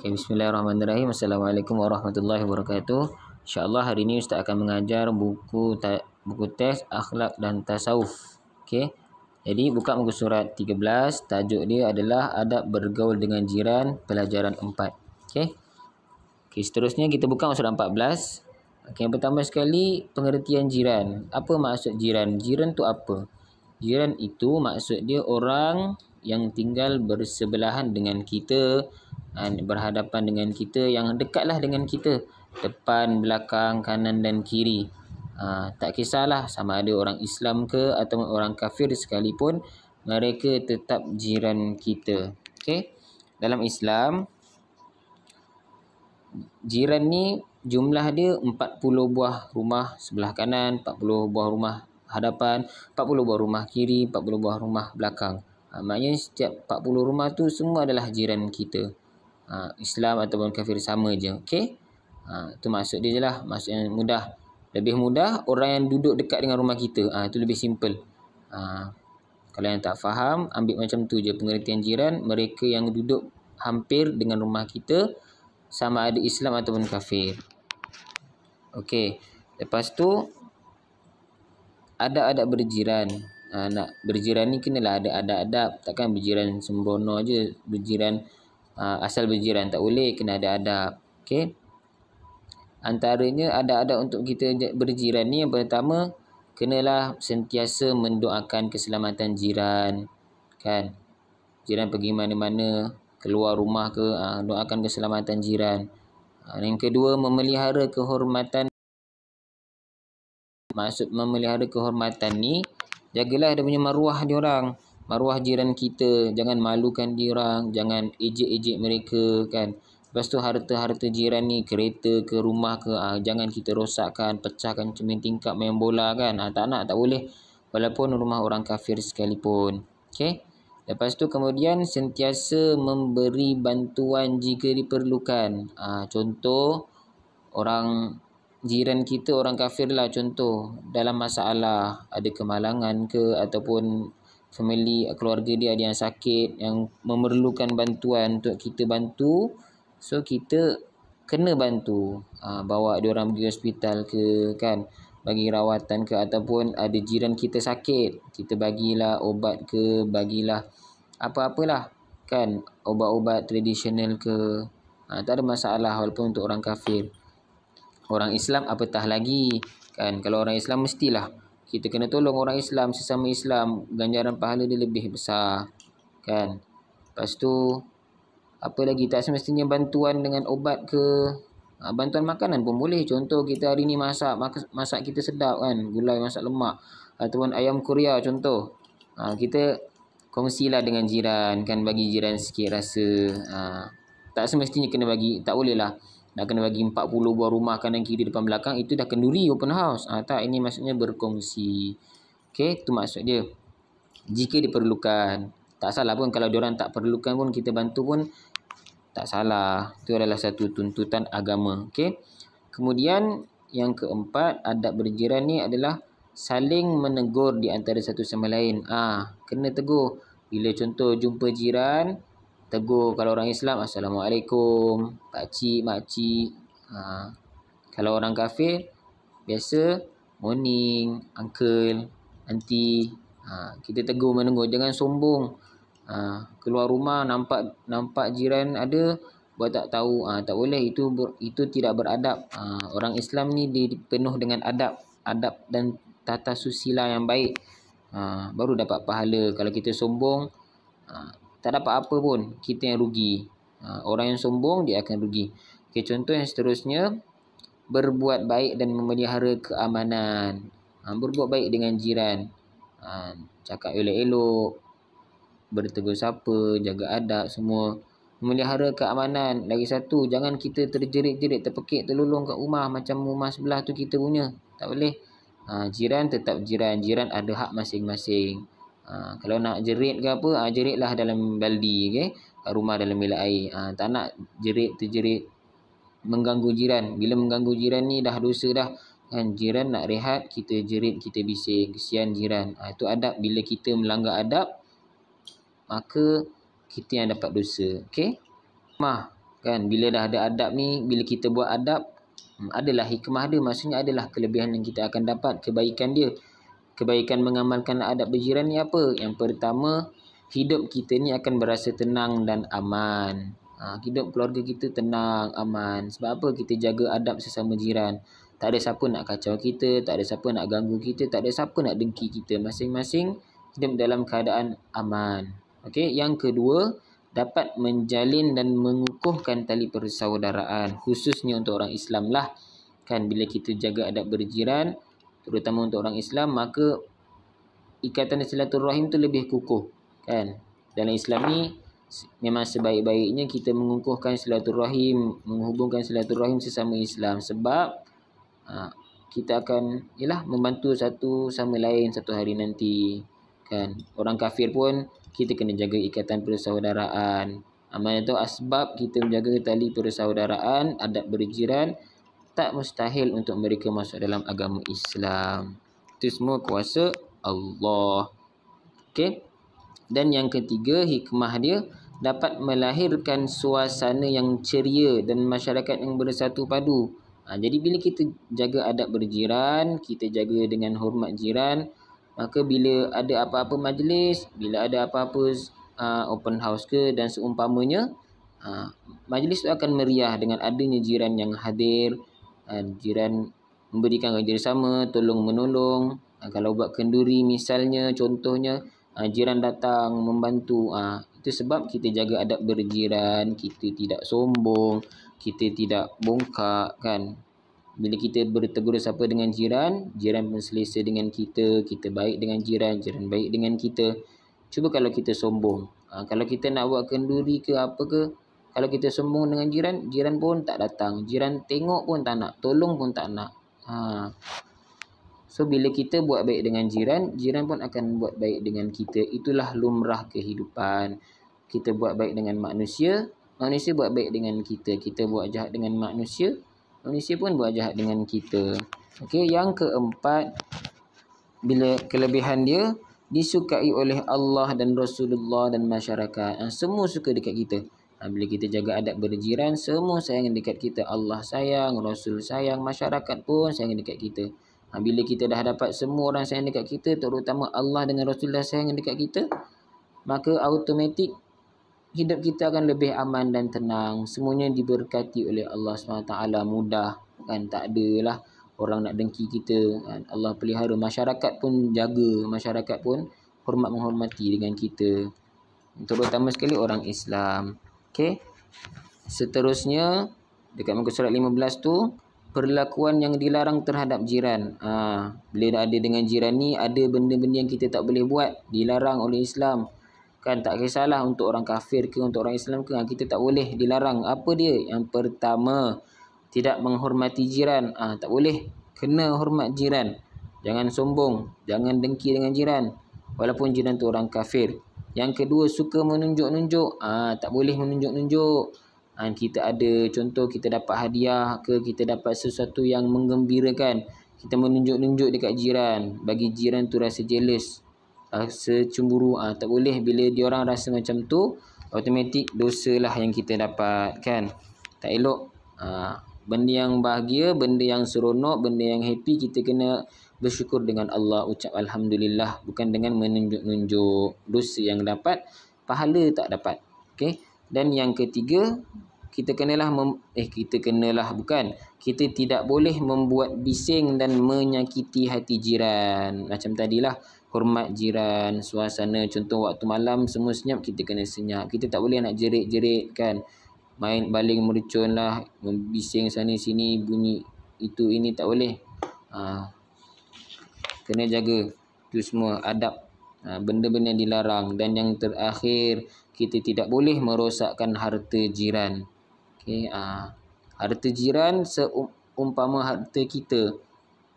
Okay, Bismillahirrahmanirrahim. Assalamualaikum warahmatullahi wabarakatuh. InsyaAllah hari ini Ustaz akan mengajar buku buku teks Akhlak dan Tasawuf. Okay. Jadi buka muka surat 13. Tajuk dia adalah Adab Bergaul Dengan Jiran Pelajaran 4. Okay. Okay, seterusnya kita buka muka surat 14. Okay, yang pertama sekali pengertian jiran. Apa maksud jiran? Jiran tu apa? Jiran itu maksud dia orang yang tinggal bersebelahan dengan kita berhadapan dengan kita yang dekatlah dengan kita depan belakang kanan dan kiri ha, tak kisahlah sama ada orang Islam ke atau orang kafir sekalipun mereka tetap jiran kita Okay, dalam Islam jiran ni jumlah dia 40 buah rumah sebelah kanan 40 buah rumah hadapan 40 buah rumah kiri 40 buah rumah belakang ha, maknanya setiap 40 rumah tu semua adalah jiran kita ha, Islam ataupun kafir sama je okey ha, tu maksud dia jelah maksud yang mudah lebih mudah orang yang duduk dekat dengan rumah kita ha, Itu lebih simple ha, kalau yang tak faham ambil macam tu je pengertian jiran mereka yang duduk hampir dengan rumah kita sama ada Islam ataupun kafir okey lepas tu ada-ada berjiran uh, nak berjiran ni lah ada adab-adab takkan berjiran sembrono aje berjiran uh, asal berjiran tak boleh kena ada adab okey antaranya ada adab untuk kita berjiran ni yang pertama kenalah sentiasa mendoakan keselamatan jiran kan jiran pergi mana-mana keluar rumah ke uh, doakan keselamatan jiran yang kedua memelihara kehormatan maksud memelihara kehormatan ni Jagalah dia punya maruah dia orang. Maruah jiran kita. Jangan malukan dia orang. Jangan ejek-ejek mereka kan. Lepas tu harta-harta jiran ni. Kereta ke rumah ke. Ha, jangan kita rosakkan. Pecahkan cermin tingkap main bola kan. Ha, tak nak tak boleh. Walaupun rumah orang kafir sekalipun. Okay. Lepas tu kemudian sentiasa memberi bantuan jika diperlukan. Ha, contoh orang jiran kita orang kafir lah contoh dalam masalah ada kemalangan ke ataupun family keluarga dia ada yang sakit yang memerlukan bantuan untuk kita bantu so kita kena bantu ha, bawa dia orang pergi hospital ke kan bagi rawatan ke ataupun ada jiran kita sakit kita bagilah obat ke bagilah apa-apalah kan obat-obat tradisional ke ha, tak ada masalah walaupun untuk orang kafir orang Islam apatah lagi kan kalau orang Islam mestilah kita kena tolong orang Islam sesama Islam ganjaran pahala dia lebih besar kan lepas tu apa lagi tak semestinya bantuan dengan ubat ke ha, bantuan makanan pun boleh contoh kita hari ni masak masak kita sedap kan gulai masak lemak ataupun ayam korea contoh ha, kita kongsilah dengan jiran kan bagi jiran sikit rasa ha, tak semestinya kena bagi tak boleh lah Dah kena bagi 40 buah rumah kanan kiri depan belakang Itu dah kenduri open house ha, Tak ini maksudnya berkongsi Okay tu maksud dia Jika diperlukan Tak salah pun kalau diorang tak perlukan pun kita bantu pun Tak salah Itu adalah satu tuntutan agama Okay Kemudian yang keempat adab berjiran ni adalah Saling menegur di antara satu sama lain Ah, ha, Kena tegur Bila contoh jumpa jiran Jiran tegur kalau orang Islam assalamualaikum pak cik mak cik ha. kalau orang kafir biasa morning uncle nanti ha. kita tegur menegur jangan sombong ha. keluar rumah nampak nampak jiran ada buat tak tahu ha. tak boleh itu itu tidak beradab ha. orang Islam ni dipenuh dengan adab adab dan tata susila yang baik ha. baru dapat pahala kalau kita sombong ha tak dapat apa pun kita yang rugi ha, orang yang sombong dia akan rugi okay, contoh yang seterusnya berbuat baik dan memelihara keamanan ha, berbuat baik dengan jiran ha, cakap elok-elok bertegur sapa jaga adab semua memelihara keamanan lagi satu jangan kita terjerit-jerit terpekik terlulung kat rumah macam rumah sebelah tu kita punya tak boleh ha, jiran tetap jiran jiran ada hak masing-masing Ha, kalau nak jerit ke apa, ha, jeritlah dalam baldi. Okay? Rumah dalam bilik air. Ha, tak nak jerit terjerit mengganggu jiran. Bila mengganggu jiran ni dah dosa dah. Kan, jiran nak rehat, kita jerit, kita bising. Kesian jiran. Ha, itu adab. Bila kita melanggar adab, maka kita yang dapat dosa. Okay? Mah, kan Bila dah ada adab ni, bila kita buat adab, hmm, adalah hikmah dia. Maksudnya adalah kelebihan yang kita akan dapat, kebaikan dia. Kebaikan mengamalkan adab berjiran ni apa? Yang pertama, hidup kita ni akan berasa tenang dan aman. Ha, hidup keluarga kita tenang, aman. Sebab apa kita jaga adab sesama jiran? Tak ada siapa nak kacau kita, tak ada siapa nak ganggu kita, tak ada siapa nak dengki kita. Masing-masing hidup dalam keadaan aman. Okay. yang kedua, dapat menjalin dan mengukuhkan tali persaudaraan khususnya untuk orang Islam lah kan bila kita jaga adab berjiran terutama untuk orang Islam maka ikatan silaturahim tu lebih kukuh kan dalam Islam ni memang sebaik-baiknya kita mengukuhkan silaturahim menghubungkan silaturahim sesama Islam sebab ha, kita akan ialah membantu satu sama lain satu hari nanti kan orang kafir pun kita kena jaga ikatan persaudaraan amanah itu asbab kita menjaga tali persaudaraan adab berjiran tak mustahil untuk mereka masuk dalam agama Islam. Itu semua kuasa Allah. Okey. Dan yang ketiga, hikmah dia dapat melahirkan suasana yang ceria dan masyarakat yang bersatu padu. Ha, jadi bila kita jaga adab berjiran, kita jaga dengan hormat jiran, maka bila ada apa-apa majlis, bila ada apa-apa ha, open house ke dan seumpamanya, ha, majlis itu akan meriah dengan adanya jiran yang hadir, Ah, jiran memberikan sama, tolong menolong. Ah, kalau buat kenduri misalnya, contohnya ah, jiran datang membantu. Itu sebab kita jaga adab berjiran, kita tidak sombong, kita tidak bongkak kan. Bila kita bertegur sapa dengan jiran, jiran pun selesa dengan kita, kita baik dengan jiran, jiran baik dengan kita. Cuba kalau kita sombong, kalau kita nak buat kenduri ke apa ke, kalau kita sembung dengan jiran, jiran pun tak datang. Jiran tengok pun tak nak. Tolong pun tak nak. Ha. So, bila kita buat baik dengan jiran, jiran pun akan buat baik dengan kita. Itulah lumrah kehidupan. Kita buat baik dengan manusia, manusia buat baik dengan kita. Kita buat jahat dengan manusia, manusia pun buat jahat dengan kita. Okey, yang keempat, bila kelebihan dia, disukai oleh Allah dan Rasulullah dan masyarakat. Ha, semua suka dekat Kita. Ha, bila kita jaga adab berjiran, semua sayang dekat kita. Allah sayang, Rasul sayang, masyarakat pun sayang dekat kita. Ha, bila kita dah dapat semua orang sayang dekat kita, terutama Allah dengan Rasul dah sayang dekat kita, maka automatik hidup kita akan lebih aman dan tenang. Semuanya diberkati oleh Allah SWT mudah. Kan, tak adalah orang nak dengki kita. Kan? Allah pelihara masyarakat pun jaga, masyarakat pun hormat menghormati dengan kita. Terutama sekali orang Islam. Okey. Seterusnya dekat muka surat 15 tu perlakuan yang dilarang terhadap jiran. Ah, ha, bila ada dengan jiran ni ada benda-benda yang kita tak boleh buat, dilarang oleh Islam. Kan tak kisahlah untuk orang kafir ke untuk orang Islam ke, ah, kita tak boleh dilarang. Apa dia? Yang pertama, tidak menghormati jiran. Ah, ha, tak boleh. Kena hormat jiran. Jangan sombong, jangan dengki dengan jiran walaupun jiran tu orang kafir. Yang kedua suka menunjuk-nunjuk. Ah ha, tak boleh menunjuk-nunjuk. Ha, kita ada contoh kita dapat hadiah ke kita dapat sesuatu yang menggembirakan. Kita menunjuk-nunjuk dekat jiran. Bagi jiran tu rasa jealous. Rasa cemburu. Ha, tak boleh bila diorang rasa macam tu. Automatik dosa lah yang kita dapat kan. Tak elok. Ha, benda yang bahagia, benda yang seronok, benda yang happy kita kena bersyukur dengan Allah ucap alhamdulillah bukan dengan menunjuk-nunjuk dosa yang dapat pahala tak dapat okey dan yang ketiga kita kenalah mem, eh kita kenalah bukan kita tidak boleh membuat bising dan menyakiti hati jiran macam tadilah hormat jiran suasana contoh waktu malam semua senyap kita kena senyap kita tak boleh nak jerit-jerit kan main baling mercun lah membising sana sini bunyi itu ini tak boleh ah uh, kena jaga tu semua adab ha, benda-benda yang dilarang dan yang terakhir kita tidak boleh merosakkan harta jiran okey ah, harta jiran seumpama harta kita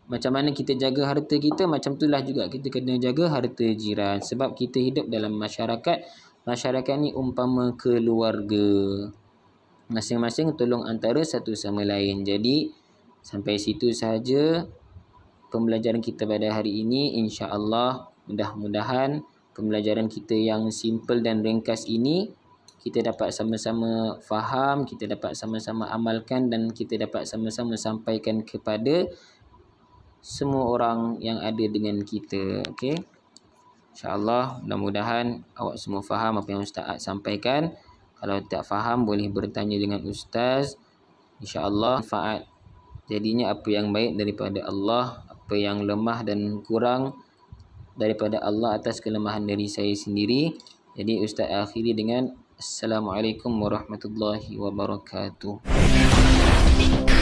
macam mana kita jaga harta kita macam itulah juga kita kena jaga harta jiran sebab kita hidup dalam masyarakat masyarakat ni umpama keluarga masing-masing tolong antara satu sama lain jadi sampai situ sahaja pembelajaran kita pada hari ini insya-Allah mudah-mudahan pembelajaran kita yang simple dan ringkas ini kita dapat sama-sama faham, kita dapat sama-sama amalkan dan kita dapat sama-sama sampaikan kepada semua orang yang ada dengan kita. Okey. Insya-Allah mudah-mudahan awak semua faham apa yang ustaz sampaikan. Kalau tak faham boleh bertanya dengan ustaz. Insya-Allah faat jadinya apa yang baik daripada Allah siapa yang lemah dan kurang daripada Allah atas kelemahan diri saya sendiri. Jadi ustaz akhiri dengan Assalamualaikum warahmatullahi wabarakatuh.